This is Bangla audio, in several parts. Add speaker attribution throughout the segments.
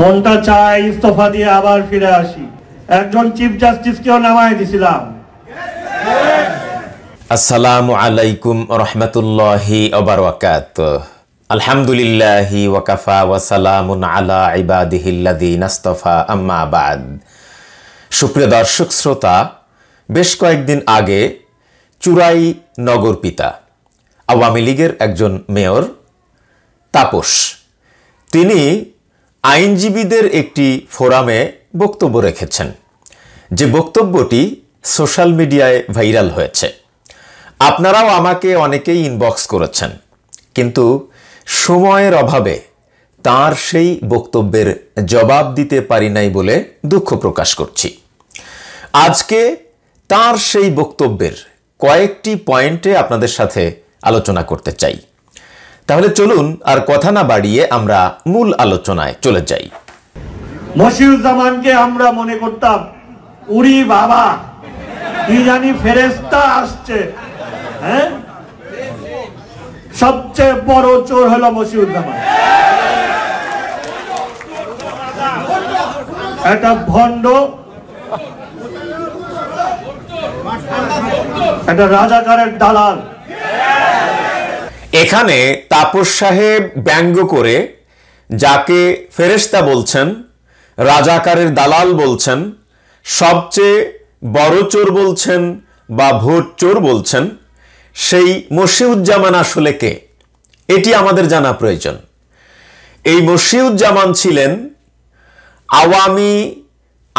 Speaker 1: মনটা চায় ইস্তফা দিয়ে আবার ফিরে আসি একজন চিফ কেও নামায় দিছিলাম
Speaker 2: আসসালামু আলাইকুম রহমতুল্লাহি অবরাকাত আলহামদুলিল্লাহি ওয়াকাফা ওয়াসালামুন আলা ইবাদিহিল্লাদিনাস্তফা আম্মা বাদ সুপ্রিয় দর্শক শ্রোতা বেশ কয়েকদিন আগে চুরাই নগর পিতা আওয়ামী লীগের একজন মেয়র তাপস তিনি আইনজীবীদের একটি ফোরামে বক্তব্য রেখেছেন যে বক্তব্যটি সোশ্যাল মিডিয়ায় ভাইরাল হয়েছে আপনারাও আমাকে অনেকেই ইনবক্স করেছেন কিন্তু সময়ের অভাবে তার সেই বক্তব্যের জবাব দিতে পারি নাই বলে দুঃখ প্রকাশ করছি আজকে তার সেই বক্তব্যের কয়েকটি পয়েন্টে আপনাদের সাথে আলোচনা করতে চাই তাহলে চলুন আর কথা না বাড়িয়ে আমরা মূল আলোচনায় চলে যাই
Speaker 1: মশিউজ্জামানকে আমরা মনে করতাম উড়ি বাবা কি জানি ফেরেস্তা আসছে হ্যাঁ সবচেয়ে বড় চোর হলো মশিউজ্জামান একটা ভণ্ড একটা রাজাকারের দালাল
Speaker 2: এখানে তাপস সাহেব ব্যঙ্গ করে যাকে ফেরেস্তা বলছেন রাজাকারের দালাল বলছেন সবচেয়ে বড় চোর বলছেন বা ভোট চোর বলছেন সেই মসিউজ্জামান আসলে কে এটি আমাদের জানা প্রয়োজন এই মসিউজ্জামান ছিলেন আওয়ামী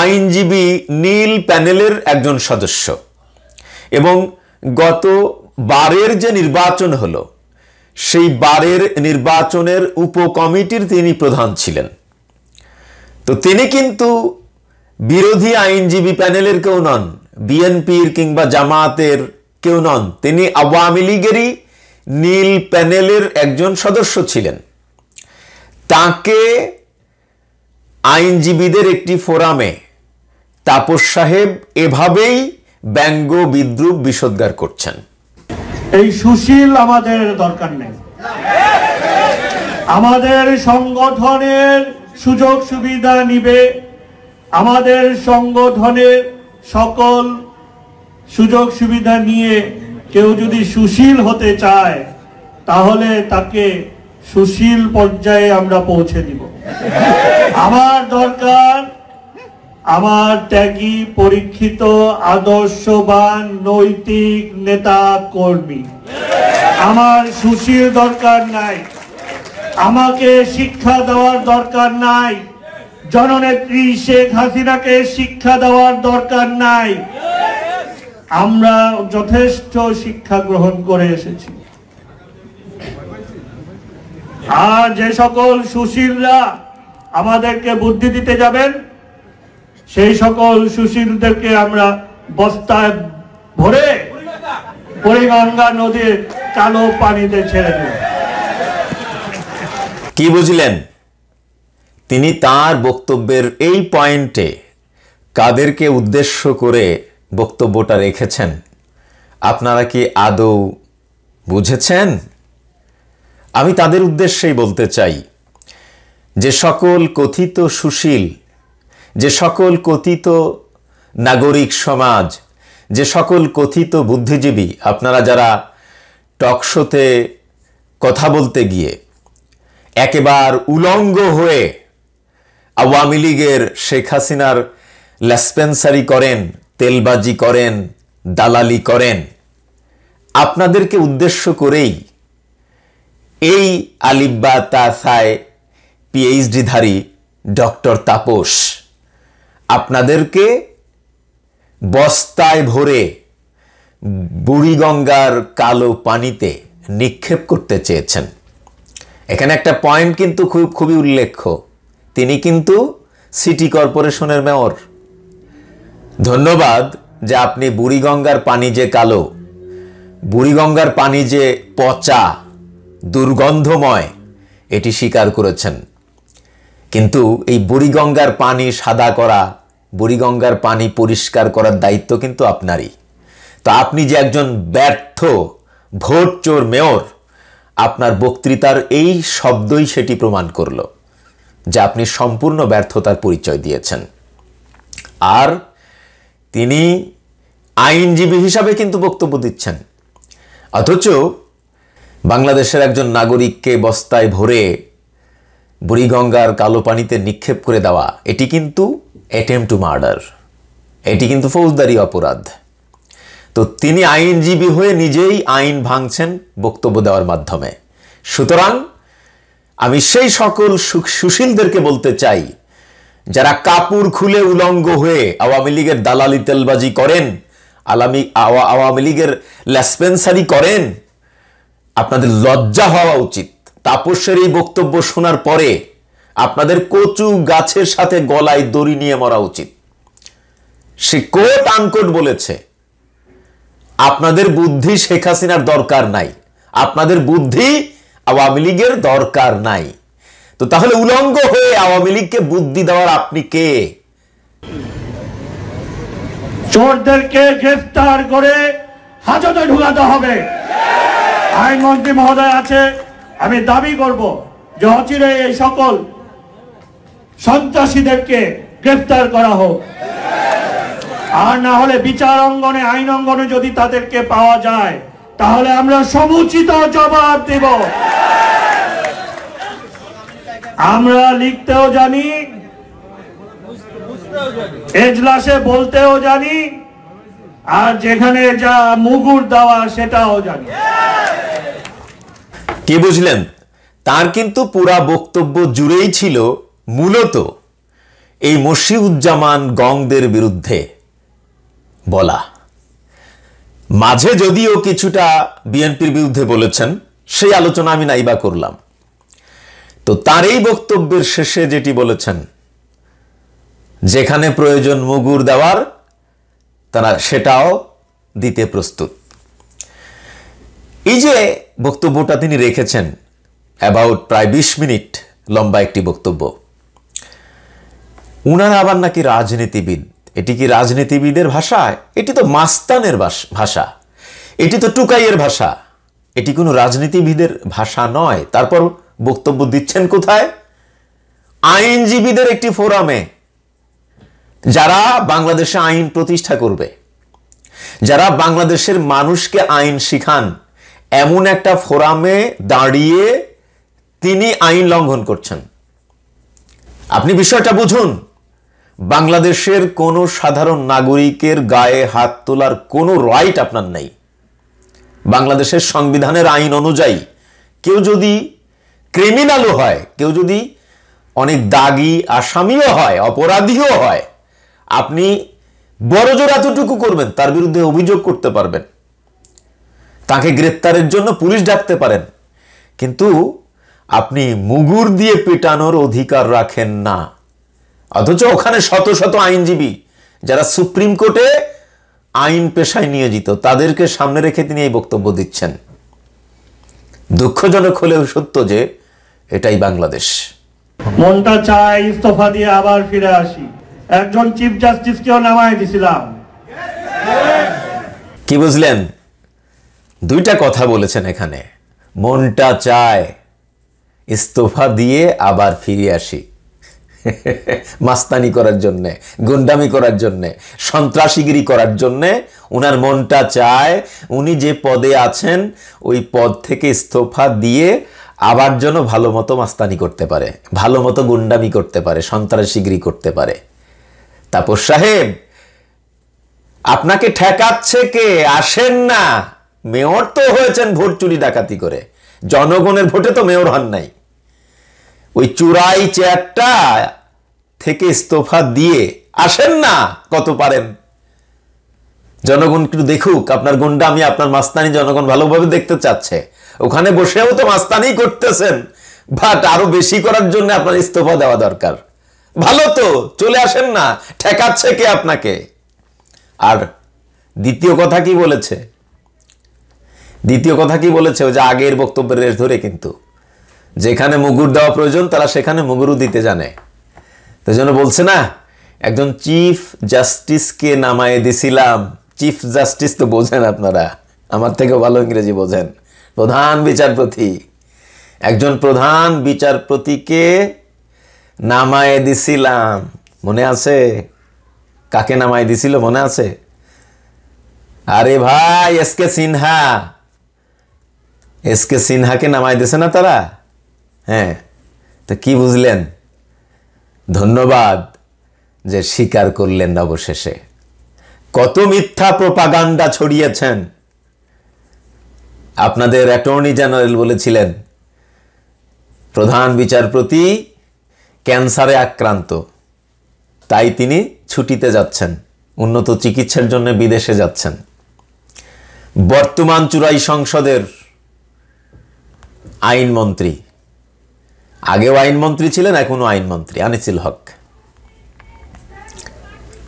Speaker 2: আইনজীবী নীল প্যানেলের একজন সদস্য এবং গত বারের যে নির্বাচন হলো সেই বারের নির্বাচনের উপকমিটির তিনি প্রধান ছিলেন তো তিনি কিন্তু বিরোধী আইনজীবী প্যানেলের কেউ নন বিএনপির কিংবা জামাতের কেউ নন তিনি আওয়ামী লীগেরই নীল প্যানেলের একজন সদস্য ছিলেন তাকে আইনজীবীদের একটি ফোরামে তাপস সাহেব এভাবেই ব্যঙ্গ বিদ্রুপ বিষোদ্গার করছেন
Speaker 1: এই সুশীল আমাদের দরকার নেই আমাদের সংগঠনের সুযোগ সুবিধা নিবে আমাদের সংগঠনের সকল সুযোগ সুবিধা নিয়ে কেউ যদি সুশীল হতে চায় তাহলে তাকে সুশীল পর্যায়ে আমরা পৌঁছে দিব আমার দরকার আমার ত্যাগী পরীক্ষিত আদর্শবান নৈতিক নেতা কর্মী আমার সুশীল দরকার নাই আমাকে শিক্ষা দেওয়ার দরকার নাই জননেত্রী শেখ হাসিনাকে শিক্ষা দেওয়ার দরকার নাই আমরা যথেষ্ট শিক্ষা গ্রহণ করে এসেছি আর যে সকল সুশীলরা আমাদেরকে বুদ্ধি দিতে যাবেন সেই সকল সুশীলদেরকে আমরা বস্তায় ভরে বুড়িগঙ্গা নদীর কালো পানিতে ছেড়ে দিই
Speaker 2: কি বুঝলেন তিনি তার বক্তব্যের এই পয়েন্টে কাদেরকে উদ্দেশ্য করে বক্তব্যটা রেখেছেন আপনারা কি আদৌ বুঝেছেন আমি তাদের উদ্দেশ্যেই বলতে চাই যে সকল কথিত সুশীল যে সকল কথিত নাগরিক সমাজ যে সকল কথিত বুদ্ধিজীবী আপনারা যারা টকশোতে কথা বলতে গিয়ে একেবার উলঙ্গ হয়ে আওয়ামী লীগের শেখ হাসিনার ল্যাসপেন্সারি করেন তেলবাজি করেন দালালি করেন আপনাদেরকে উদ্দেশ্য করেই এই আলিব্বা তাসায় পিএইচডিধারী ডক্টর তাপস আপনাদেরকে বস্তায় ভরে বুড়িগঙ্গার কালো পানিতে নিক্ষেপ করতে চেয়েছেন এখানে একটা পয়েন্ট কিন্তু খুব খুবই উল্লেখ্য তিনি কিন্তু সিটি কর্পোরেশনের মেয়র ধন্যবাদ যে আপনি বুড়িগঙ্গার পানি যে কালো বুড়িগঙ্গার পানি যে পচা দুর্গন্ধময় এটি স্বীকার করেছেন কিন্তু এই বুড়িগঙ্গার পানি সাদা করা বুড়িগঙ্গার পানি পরিষ্কার করার দায়িত্ব কিন্তু আপনারই তো আপনি যে একজন ব্যর্থ ভোট চোর মেয়র আপনার বক্তৃতার এই শব্দই সেটি প্রমাণ করল যে আপনি সম্পূর্ণ ব্যর্থতার পরিচয় দিয়েছেন আর তিনি আইনজীবী হিসাবে কিন্তু বক্তব্য দিচ্ছেন অথচ বাংলাদেশের একজন নাগরিককে বস্তায় ভরে বুড়িগঙ্গার কালো পানিতে নিক্ষেপ করে দেওয়া এটি কিন্তু অ্যাটেম্প টু মার্ডার এটি কিন্তু ফৌজদারি অপরাধ তো তিনি আইনজীবী হয়ে নিজেই আইন ভাঙছেন বক্তব্য দেওয়ার মাধ্যমে সুতরাং আমি সেই সকল সুশীলদেরকে বলতে চাই যারা কাপড় খুলে উলঙ্গ হয়ে আওয়ামী লীগের দালালি তেলবাজি করেন আলামী আওয়ামী লীগের ল্যাসপেন্সারি করেন আপনাদের লজ্জা হওয়া উচিত তাপসের এই বক্তব্য শোনার পরে আপনাদের কচু গাছের সাথে গলায় দড়ি নিয়ে মরা উচিত সে কোট আনকোট বলেছে আপনাদের বুদ্ধি শেখ হাসিনার দরকার নাই আপনাদের বুদ্ধি আওয়ামী লীগের দরকার নাই তো তাহলে উলঙ্গ হয়ে আওয়ামী লীগকে
Speaker 1: বুদ্ধি দেওয়ার আপনি কে চোরদেরকে গ্রেফতার করে হাজতে ঢুকাতে হবে আইনমন্ত্রী মহোদয় আছে আমি দাবি করব যে অচিরে এই সকল সন্ত্রাসীদেরকে গ্রেফতার করা হোক আর না হলে বিচার অঙ্গনে আইন অঙ্গনে যদি তাদেরকে পাওয়া যায় তাহলে আমরা সমুচিত জবাব দেব আমরা লিখতেও জানি এজলাসে বলতেও জানি আর যেখানে যা মুগুর দেওয়া সেটাও জানি
Speaker 2: কি বুঝলেন তার কিন্তু পুরা বক্তব্য জুড়েই ছিল মূলত এই মসিউজ্জামান গংদের বিরুদ্ধে বলা মাঝে যদিও কিছুটা বিএনপির বিরুদ্ধে বলেছেন সেই আলোচনা আমি নাইবা করলাম তো তার এই বক্তব্যের শেষে যেটি বলেছেন যেখানে প্রয়োজন মুগুর দেওয়ার তারা সেটাও দিতে প্রস্তুত এই যে বক্তব্যটা তিনি রেখেছেন অ্যাবাউট প্রায় বিশ মিনিট লম্বা একটি বক্তব্য উনারা আবার নাকি রাজনীতিবিদ এটি কি রাজনীতিবিদের ভাষা এটি তো মাস্তানের ভাষা এটি তো টুকাইয়ের ভাষা এটি কোনো রাজনীতিবিদের ভাষা নয় তারপর বক্তব্য দিচ্ছেন কোথায় আইনজীবীদের একটি ফোরামে যারা বাংলাদেশে আইন প্রতিষ্ঠা করবে যারা বাংলাদেশের মানুষকে আইন শিখান এমন একটা ফোরামে দাঁড়িয়ে তিনি আইন লঙ্ঘন করছেন আপনি বিষয়টা বুঝুন বাংলাদেশের কোনো সাধারণ নাগরিকের গায়ে হাত তোলার কোনো রাইট আপনার নেই বাংলাদেশের সংবিধানের আইন অনুযায়ী কেউ যদি ক্রিমিনালও হয় কেউ যদি অনেক দাগি আসামিও হয় অপরাধীও হয় আপনি বড় জোর এতটুকু করবেন তার বিরুদ্ধে অভিযোগ করতে পারবেন তাকে গ্রেপ্তারের জন্য পুলিশ ডাকতে পারেন কিন্তু আপনি মুগুর দিয়ে পেটানোর অধিকার রাখেন না অথচ ওখানে শত শত আইনজীবী যারা সুপ্রিম কোর্টে আইন পেশায় নিয়োজিত তাদেরকে সামনে রেখে তিনি এই বক্তব্য দিচ্ছেন দুঃখজনক হলেও সত্য যে এটাই বাংলাদেশ
Speaker 1: মনটা চাই ইস্তফা দিয়ে আবার ফিরে আসি একজন চিফ জাস্টিসকেও নামায় দিছিলাম
Speaker 2: কি বুঝলেন দুইটা কথা বলেছেন এখানে মনটা চায় ইস্তফা দিয়ে আবার ফিরে আসি মাস্তানি করার জন্যে গুন্ডামি করার জন্যে সন্ত্রাসীগিরি করার জন্যে ওনার মনটা চায় উনি যে পদে আছেন ওই পদ থেকে ইস্তফা দিয়ে আবার যেন ভালো মতো মাস্তানি করতে পারে ভালো মতো গুন্ডামি করতে পারে সন্ত্রাসীগিরি করতে পারে তাপস সাহেব আপনাকে ঠেকাচ্ছে কে আসেন না মেয়র তো হয়েছেন ভোট চুরি ডাকাতি করে জনগণের ভোটে তো মেয়র হন নাই ওই চূড়াই চেয়ারটা থেকে ইস্তফা দিয়ে আসেন না কত পারেন জনগণ একটু দেখুক আপনার গুন্ডা আমি আপনার মাস্তানি জনগণ ভালোভাবে দেখতে চাচ্ছে ওখানে বসেও তো মাস্তানি করতেছেন বাট আরো বেশি করার জন্য আপনার ইস্তফা দেওয়া দরকার ভালো তো চলে আসেন না ঠেকাচ্ছে কে আপনাকে আর দ্বিতীয় কথা কি বলেছে দ্বিতীয় কথা কি বলেছে যে আগের বক্তব্যের রেশ ধরে কিন্তু যেখানে মুগুর দেওয়া প্রয়োজন তারা সেখানে মুগুরও দিতে জানে তাই জন্য বলছে না একজন চিফ জাস্টিসকে নামায় দিছিলাম চিফ জাস্টিস তো বোঝেন আপনারা আমার থেকে ভালো ইংরেজি বোঝেন প্রধান বিচারপতি একজন প্রধান বিচারপতিকে নামায় দিছিলাম মনে আছে কাকে নামায় দিছিল মনে আছে আরে ভাই S K Sinha S K সিনহাকে নামায় দিছে না তারা হ্যাঁ তো কি বুঝলেন ধন্যবাদ যে স্বীকার করলেন অবশেষে কত মিথ্যা প্রপাগান্ডা ছড়িয়েছেন আপনাদের অ্যাটর্নি জেনারেল বলেছিলেন প্রধান বিচারপতি ক্যান্সারে আক্রান্ত তাই তিনি ছুটিতে যাচ্ছেন উন্নত চিকিৎসার জন্য বিদেশে যাচ্ছেন বর্তমান চূড়াই সংসদের আইনমন্ত্রী আগেও আইনমন্ত্রী ছিলেন এখনও আইনমন্ত্রী আনিসুল হক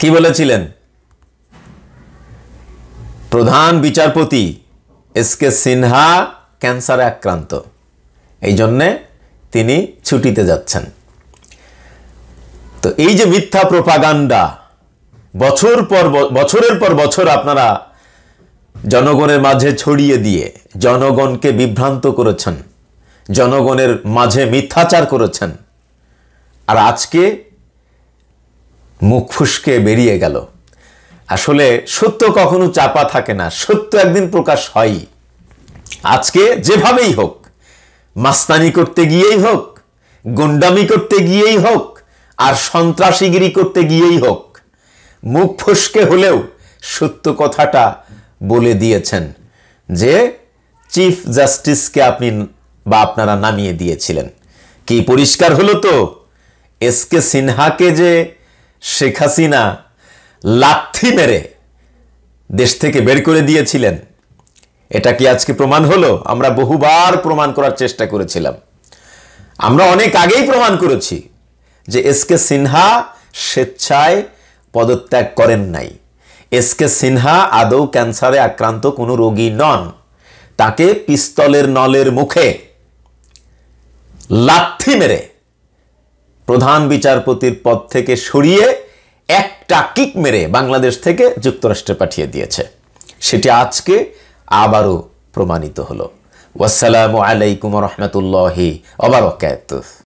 Speaker 2: কি বলেছিলেন প্রধান বিচারপতি এস কে সিনহা ক্যান্সারে আক্রান্ত এই জন্যে তিনি ছুটিতে যাচ্ছেন তো এই যে মিথ্যা প্রপাগান্ডা বছর পর বছরের পর বছর আপনারা জনগণের মাঝে ছড়িয়ে দিয়ে জনগণকে বিভ্রান্ত করেছেন জনগণের মাঝে মিথ্যাচার করেছেন আর আজকে মুখ ফুসকে বেরিয়ে গেল আসলে সত্য কখনো চাপা থাকে না সত্য একদিন প্রকাশ হয় আজকে যেভাবেই হোক মাস্তানি করতে গিয়েই হোক গুন্ডামি করতে গিয়েই হোক আর সন্ত্রাসীগিরি করতে গিয়েই হোক মুখ ফুসকে হলেও সত্য কথাটা বলে দিয়েছেন যে চিফ জাস্টিসকে আপনি বা আপনারা নামিয়ে দিয়েছিলেন কি পরিষ্কার হলো তো এস কে সিনহাকে যে শেখ হাসিনা লাথি মেরে দেশ থেকে বের করে দিয়েছিলেন এটা কি আজকে প্রমাণ হলো আমরা বহুবার প্রমাণ করার চেষ্টা করেছিলাম আমরা অনেক আগেই প্রমাণ করেছি যে এস কে সিনহা স্বেচ্ছায় পদত্যাগ করেন নাই এস কে সিনহা আদৌ ক্যান্সারে আক্রান্ত কোনো রোগী নন তাকে পিস্তলের নলের মুখে লাথি মেরে প্রধান বিচারপতির পদ থেকে সরিয়ে একটা কিক মেরে বাংলাদেশ থেকে যুক্তরাষ্ট্রে পাঠিয়ে দিয়েছে সেটি আজকে আবারও প্রমাণিত হলো ওয়াসালামু আলাইকুম রহমতুল্লাহি অবরকাত